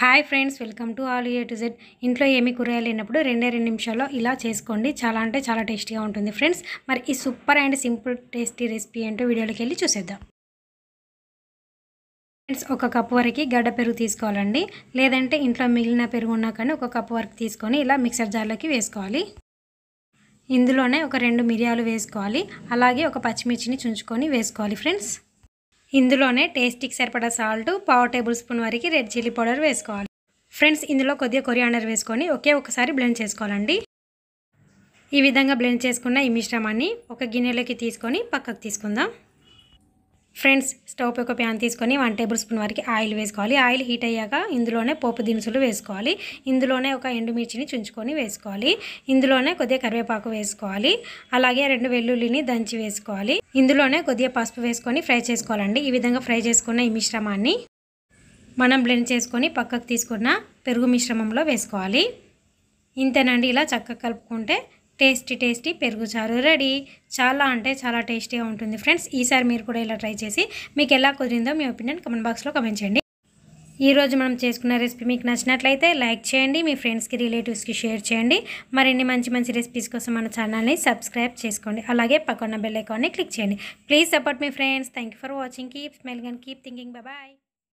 hi friends welcome to all A to Z ఇంట్లో ఏమి కూరగాయలు లేనప్పుడు రెండే రెండు నిమిషాల్లో ఇలా చేసుకోండి చాలా అంటే చాలా టేస్టీగా ఉంటుంది ఫ్రెండ్స్ మరి ఈ super and simple tasty recipe ఏంటో వీడియోలోకి వెళ్ళి చూసేద్దాం ఫ్రెండ్స్ ఒక కప్ వరకు గడ్డ పెరుగు తీసుకోవాలండి లేదంటే ఇంట్లో మిగిలిన పెరుగు ఉన్నా కానీ ఒక కప్ వరకు తీసుకొని ఇలా మిక్సర్ జార్లోకి వేసుకోవాలి ఇందులోనే ఒక రెండు మిరియాలు వేసుకోవాలి అలాగే ఒక పచ్చిమిర్చిని చుంచుకొని వేసుకోవాలి ఫ్రెండ్స్ ఇందులోనే టేస్టీకి సరిపడా సాల్ట్ పావు టేబుల్ స్పూన్ వరకు రెడ్ చిల్లీ పౌడర్ వేసుకోవాలి ఫ్రెండ్స్ ఇందులో కొద్దిగా కొరియాండర్ వేసుకొని ఒకే ఒకసారి బ్లెండ్ చేసుకోవాలండి ఈ విధంగా బ్లెండ్ చేసుకున్న ఈ మిశ్రమాన్ని ఒక గిన్నెలోకి తీసుకొని పక్కకు తీసుకుందాం ఫ్రెండ్స్ స్టవ్ ఒక ప్యాన్ తీసుకొని వన్ టేబుల్ స్పూన్ వరకు ఆయిల్ వేసుకోవాలి ఆయిల్ హీట్ అయ్యాక ఇందులోనే పోపు దినుసులు వేసుకోవాలి ఇందులోనే ఒక ఎండుమిర్చిని చుంచుకొని వేసుకోవాలి ఇందులోనే కొద్దిగా కరివేపాకు వేసుకోవాలి అలాగే రెండు వెల్లుల్లిని దంచి వేసుకోవాలి ఇందులోనే కొద్దిగా పసుపు వేసుకొని ఫ్రై చేసుకోవాలండి ఈ విధంగా ఫ్రై చేసుకున్న ఈ మిశ్రమాన్ని మనం బ్లెండ్ చేసుకొని పక్కకు తీసుకున్న పెరుగు మిశ్రమంలో వేసుకోవాలి ఇంతేనండి ఇలా చక్కగా కలుపుకుంటే టేస్టీ టేస్టీ పెరుగుచారు రెడీ చాలా అంటే చాలా టేస్టీగా ఉంటుంది ఫ్రెండ్స్ ఈసారి మీరు కూడా ఇలా ట్రై చేసి మీకు ఎలా కుదిరిందో మీ ఒపీనియన్ కమెంట్ బాక్స్లో కమెంట్ చేయండి ఈరోజు మనం చేసుకున్న రెసిపీ మీకు నచ్చినట్లయితే లైక్ చేయండి మీ ఫ్రెండ్స్కి రిలేటివ్స్కి షేర్ చేయండి మరిన్ని మంచి మంచి రెసిపీస్ కోసం మన ఛానల్ని సబ్స్క్రైబ్ చేసుకోండి అలాగే పక్కన బెల్ ఐకాన్ని క్లిక్ చేయండి ప్లీజ్ సపోర్ట్ మీ friends thank for watching keep smile and keep thinking bye